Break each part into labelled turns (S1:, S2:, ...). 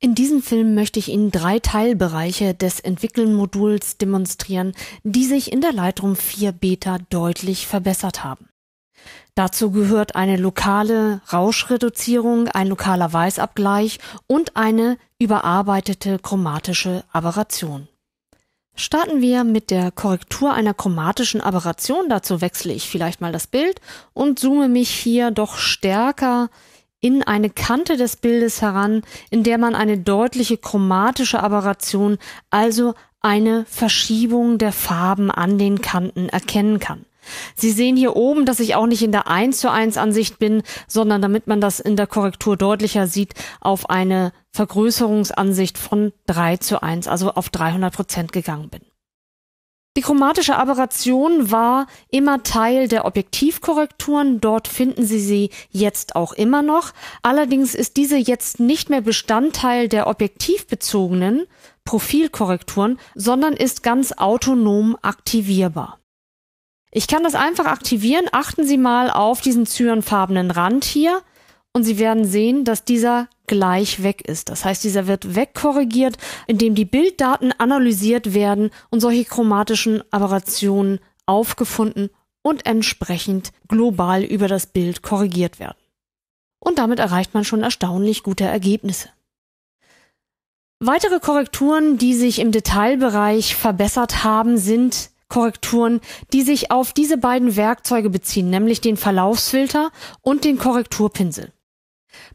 S1: In diesem Film möchte ich Ihnen drei Teilbereiche des Entwickeln-Moduls demonstrieren, die sich in der Lightroom 4 Beta deutlich verbessert haben. Dazu gehört eine lokale Rauschreduzierung, ein lokaler Weißabgleich und eine überarbeitete chromatische Aberration. Starten wir mit der Korrektur einer chromatischen Aberration. Dazu wechsle ich vielleicht mal das Bild und zoome mich hier doch stärker in eine Kante des Bildes heran, in der man eine deutliche chromatische Aberration, also eine Verschiebung der Farben an den Kanten erkennen kann. Sie sehen hier oben, dass ich auch nicht in der 1 zu 1 Ansicht bin, sondern damit man das in der Korrektur deutlicher sieht, auf eine Vergrößerungsansicht von 3 zu 1, also auf 300 Prozent gegangen bin. Die chromatische Aberration war immer Teil der Objektivkorrekturen. Dort finden Sie sie jetzt auch immer noch. Allerdings ist diese jetzt nicht mehr Bestandteil der objektivbezogenen Profilkorrekturen, sondern ist ganz autonom aktivierbar. Ich kann das einfach aktivieren. Achten Sie mal auf diesen zyanfarbenen Rand hier und Sie werden sehen, dass dieser gleich weg ist. Das heißt, dieser wird wegkorrigiert, indem die Bilddaten analysiert werden und solche chromatischen Aberrationen aufgefunden und entsprechend global über das Bild korrigiert werden. Und damit erreicht man schon erstaunlich gute Ergebnisse. Weitere Korrekturen, die sich im Detailbereich verbessert haben, sind Korrekturen, die sich auf diese beiden Werkzeuge beziehen, nämlich den Verlaufsfilter und den Korrekturpinsel.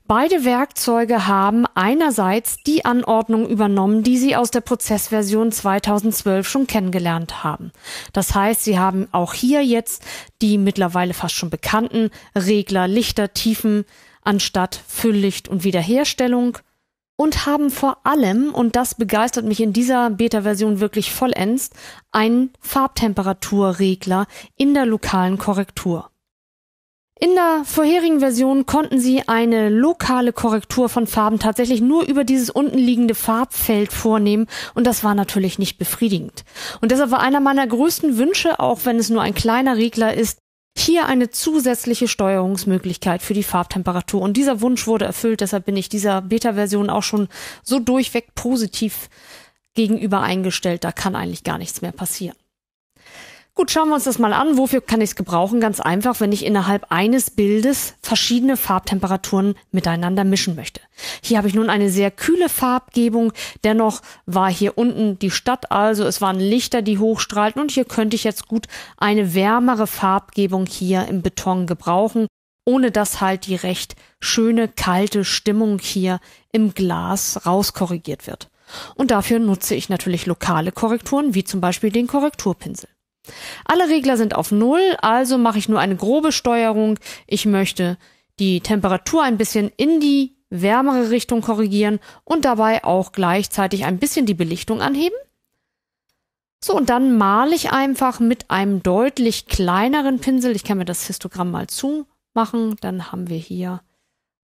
S1: Beide Werkzeuge haben einerseits die Anordnung übernommen, die sie aus der Prozessversion 2012 schon kennengelernt haben. Das heißt, sie haben auch hier jetzt die mittlerweile fast schon bekannten Regler Lichter, Tiefen anstatt Fülllicht und Wiederherstellung und haben vor allem, und das begeistert mich in dieser Beta-Version wirklich vollends, einen Farbtemperaturregler in der lokalen Korrektur. In der vorherigen Version konnten Sie eine lokale Korrektur von Farben tatsächlich nur über dieses untenliegende Farbfeld vornehmen und das war natürlich nicht befriedigend. Und deshalb war einer meiner größten Wünsche, auch wenn es nur ein kleiner Regler ist, hier eine zusätzliche Steuerungsmöglichkeit für die Farbtemperatur. Und dieser Wunsch wurde erfüllt, deshalb bin ich dieser Beta-Version auch schon so durchweg positiv gegenüber eingestellt. Da kann eigentlich gar nichts mehr passieren. Gut, schauen wir uns das mal an. Wofür kann ich es gebrauchen? Ganz einfach, wenn ich innerhalb eines Bildes verschiedene Farbtemperaturen miteinander mischen möchte. Hier habe ich nun eine sehr kühle Farbgebung. Dennoch war hier unten die Stadt, also es waren Lichter, die hochstrahlten und hier könnte ich jetzt gut eine wärmere Farbgebung hier im Beton gebrauchen, ohne dass halt die recht schöne kalte Stimmung hier im Glas rauskorrigiert wird. Und dafür nutze ich natürlich lokale Korrekturen, wie zum Beispiel den Korrekturpinsel. Alle Regler sind auf Null, also mache ich nur eine grobe Steuerung. Ich möchte die Temperatur ein bisschen in die wärmere Richtung korrigieren und dabei auch gleichzeitig ein bisschen die Belichtung anheben. So, und dann male ich einfach mit einem deutlich kleineren Pinsel. Ich kann mir das Histogramm mal zumachen. Dann haben wir hier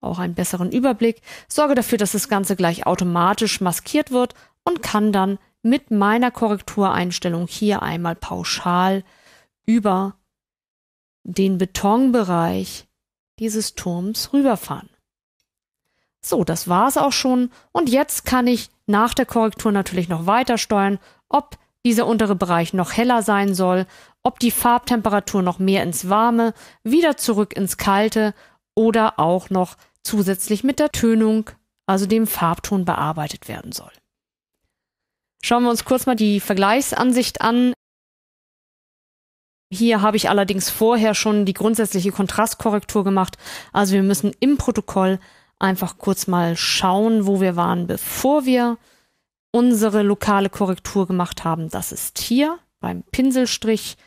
S1: auch einen besseren Überblick. Sorge dafür, dass das Ganze gleich automatisch maskiert wird und kann dann mit meiner Korrektureinstellung hier einmal pauschal über den Betonbereich dieses Turms rüberfahren. So, das war's auch schon. Und jetzt kann ich nach der Korrektur natürlich noch weiter steuern, ob dieser untere Bereich noch heller sein soll, ob die Farbtemperatur noch mehr ins Warme, wieder zurück ins Kalte oder auch noch zusätzlich mit der Tönung, also dem Farbton bearbeitet werden soll. Schauen wir uns kurz mal die Vergleichsansicht an. Hier habe ich allerdings vorher schon die grundsätzliche Kontrastkorrektur gemacht. Also wir müssen im Protokoll einfach kurz mal schauen, wo wir waren, bevor wir unsere lokale Korrektur gemacht haben. Das ist hier beim Pinselstrich.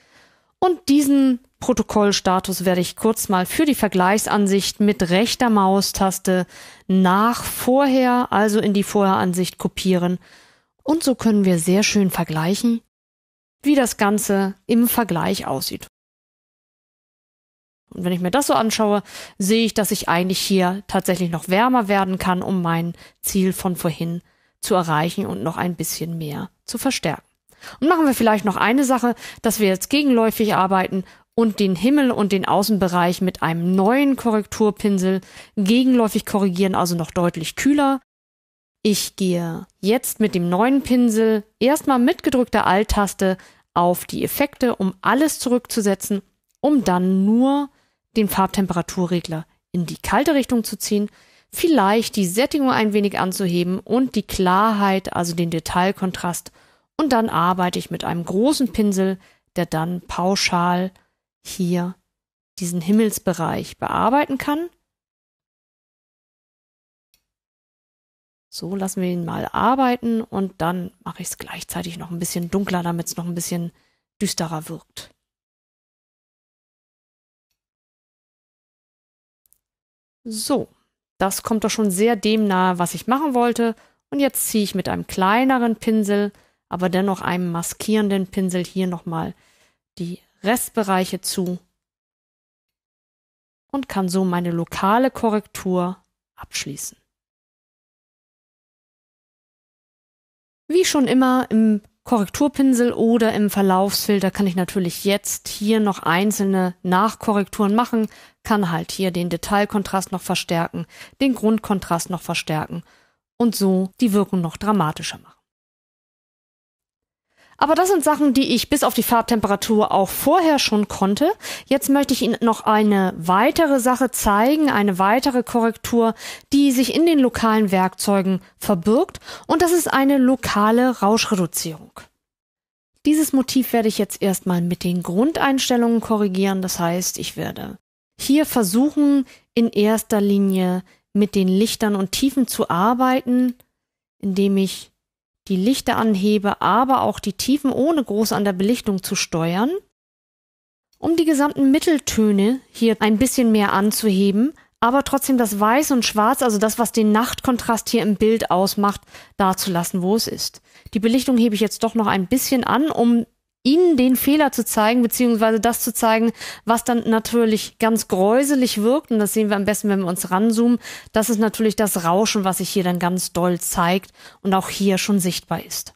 S1: Und diesen Protokollstatus werde ich kurz mal für die Vergleichsansicht mit rechter Maustaste nach vorher, also in die Vorheransicht kopieren und so können wir sehr schön vergleichen, wie das Ganze im Vergleich aussieht. Und wenn ich mir das so anschaue, sehe ich, dass ich eigentlich hier tatsächlich noch wärmer werden kann, um mein Ziel von vorhin zu erreichen und noch ein bisschen mehr zu verstärken. Und machen wir vielleicht noch eine Sache, dass wir jetzt gegenläufig arbeiten und den Himmel und den Außenbereich mit einem neuen Korrekturpinsel gegenläufig korrigieren, also noch deutlich kühler ich gehe jetzt mit dem neuen Pinsel erstmal mit gedrückter Alt-Taste auf die Effekte, um alles zurückzusetzen, um dann nur den Farbtemperaturregler in die kalte Richtung zu ziehen, vielleicht die Sättigung ein wenig anzuheben und die Klarheit, also den Detailkontrast. Und dann arbeite ich mit einem großen Pinsel, der dann pauschal hier diesen Himmelsbereich bearbeiten kann. So lassen wir ihn mal arbeiten und dann mache ich es gleichzeitig noch ein bisschen dunkler, damit es noch ein bisschen düsterer wirkt. So, das kommt doch schon sehr dem nahe, was ich machen wollte. Und jetzt ziehe ich mit einem kleineren Pinsel, aber dennoch einem maskierenden Pinsel hier nochmal die Restbereiche zu und kann so meine lokale Korrektur abschließen. Wie schon immer im Korrekturpinsel oder im Verlaufsfilter kann ich natürlich jetzt hier noch einzelne Nachkorrekturen machen, kann halt hier den Detailkontrast noch verstärken, den Grundkontrast noch verstärken und so die Wirkung noch dramatischer machen. Aber das sind Sachen, die ich bis auf die Farbtemperatur auch vorher schon konnte. Jetzt möchte ich Ihnen noch eine weitere Sache zeigen, eine weitere Korrektur, die sich in den lokalen Werkzeugen verbirgt. Und das ist eine lokale Rauschreduzierung. Dieses Motiv werde ich jetzt erstmal mit den Grundeinstellungen korrigieren. Das heißt, ich werde hier versuchen, in erster Linie mit den Lichtern und Tiefen zu arbeiten, indem ich die Lichter anhebe, aber auch die Tiefen ohne groß an der Belichtung zu steuern. Um die gesamten Mitteltöne hier ein bisschen mehr anzuheben, aber trotzdem das Weiß und Schwarz, also das, was den Nachtkontrast hier im Bild ausmacht, dazulassen, wo es ist. Die Belichtung hebe ich jetzt doch noch ein bisschen an, um ihnen den Fehler zu zeigen, beziehungsweise das zu zeigen, was dann natürlich ganz gräuselig wirkt. Und das sehen wir am besten, wenn wir uns ranzoomen. Das ist natürlich das Rauschen, was sich hier dann ganz doll zeigt und auch hier schon sichtbar ist.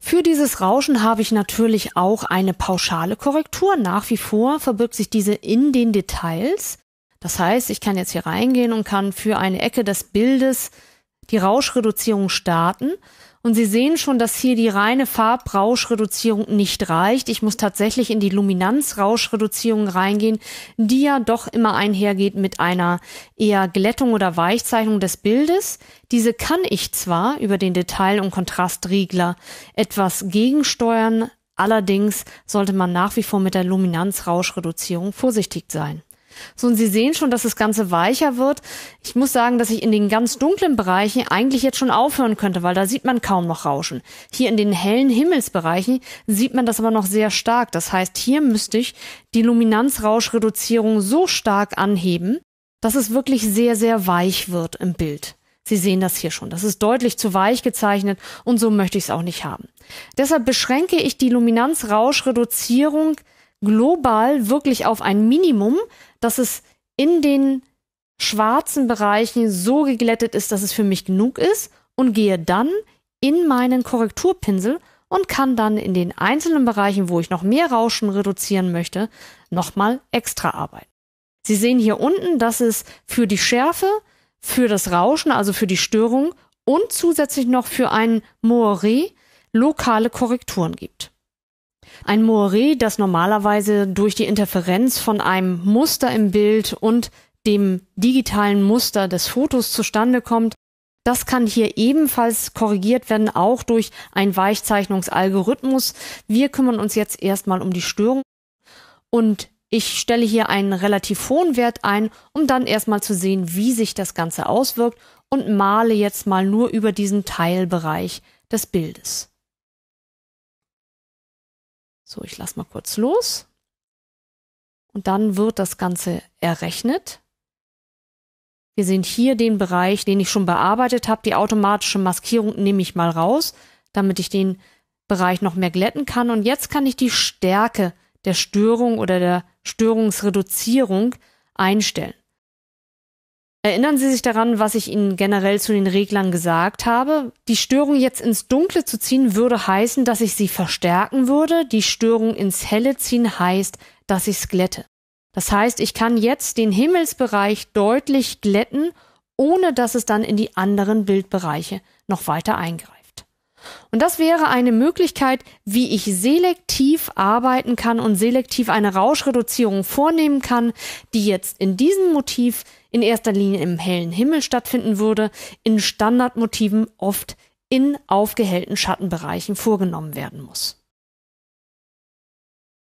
S1: Für dieses Rauschen habe ich natürlich auch eine pauschale Korrektur. Nach wie vor verbirgt sich diese in den Details. Das heißt, ich kann jetzt hier reingehen und kann für eine Ecke des Bildes die Rauschreduzierung starten und Sie sehen schon, dass hier die reine Farbrauschreduzierung nicht reicht. Ich muss tatsächlich in die Luminanzrauschreduzierung reingehen, die ja doch immer einhergeht mit einer eher Glättung oder Weichzeichnung des Bildes. Diese kann ich zwar über den Detail- und Kontrastregler etwas gegensteuern, allerdings sollte man nach wie vor mit der Luminanzrauschreduzierung vorsichtig sein. So, und Sie sehen schon, dass das Ganze weicher wird. Ich muss sagen, dass ich in den ganz dunklen Bereichen eigentlich jetzt schon aufhören könnte, weil da sieht man kaum noch Rauschen. Hier in den hellen Himmelsbereichen sieht man das aber noch sehr stark. Das heißt, hier müsste ich die Luminanzrauschreduzierung so stark anheben, dass es wirklich sehr, sehr weich wird im Bild. Sie sehen das hier schon. Das ist deutlich zu weich gezeichnet und so möchte ich es auch nicht haben. Deshalb beschränke ich die Luminanzrauschreduzierung global wirklich auf ein Minimum, dass es in den schwarzen Bereichen so geglättet ist, dass es für mich genug ist und gehe dann in meinen Korrekturpinsel und kann dann in den einzelnen Bereichen, wo ich noch mehr Rauschen reduzieren möchte, nochmal extra arbeiten. Sie sehen hier unten, dass es für die Schärfe, für das Rauschen, also für die Störung und zusätzlich noch für ein Moiré lokale Korrekturen gibt. Ein Moiré, das normalerweise durch die Interferenz von einem Muster im Bild und dem digitalen Muster des Fotos zustande kommt, das kann hier ebenfalls korrigiert werden, auch durch einen Weichzeichnungsalgorithmus. Wir kümmern uns jetzt erstmal um die Störung und ich stelle hier einen relativ hohen Wert ein, um dann erstmal zu sehen, wie sich das Ganze auswirkt und male jetzt mal nur über diesen Teilbereich des Bildes. So, ich lasse mal kurz los. Und dann wird das Ganze errechnet. Wir sehen hier den Bereich, den ich schon bearbeitet habe. Die automatische Maskierung nehme ich mal raus, damit ich den Bereich noch mehr glätten kann. Und jetzt kann ich die Stärke der Störung oder der Störungsreduzierung einstellen. Erinnern Sie sich daran, was ich Ihnen generell zu den Reglern gesagt habe? Die Störung jetzt ins Dunkle zu ziehen würde heißen, dass ich sie verstärken würde. Die Störung ins Helle ziehen heißt, dass ich es glätte. Das heißt, ich kann jetzt den Himmelsbereich deutlich glätten, ohne dass es dann in die anderen Bildbereiche noch weiter eingreift. Und das wäre eine Möglichkeit, wie ich selektiv arbeiten kann und selektiv eine Rauschreduzierung vornehmen kann, die jetzt in diesem Motiv in erster Linie im hellen Himmel stattfinden würde, in Standardmotiven oft in aufgehellten Schattenbereichen vorgenommen werden muss.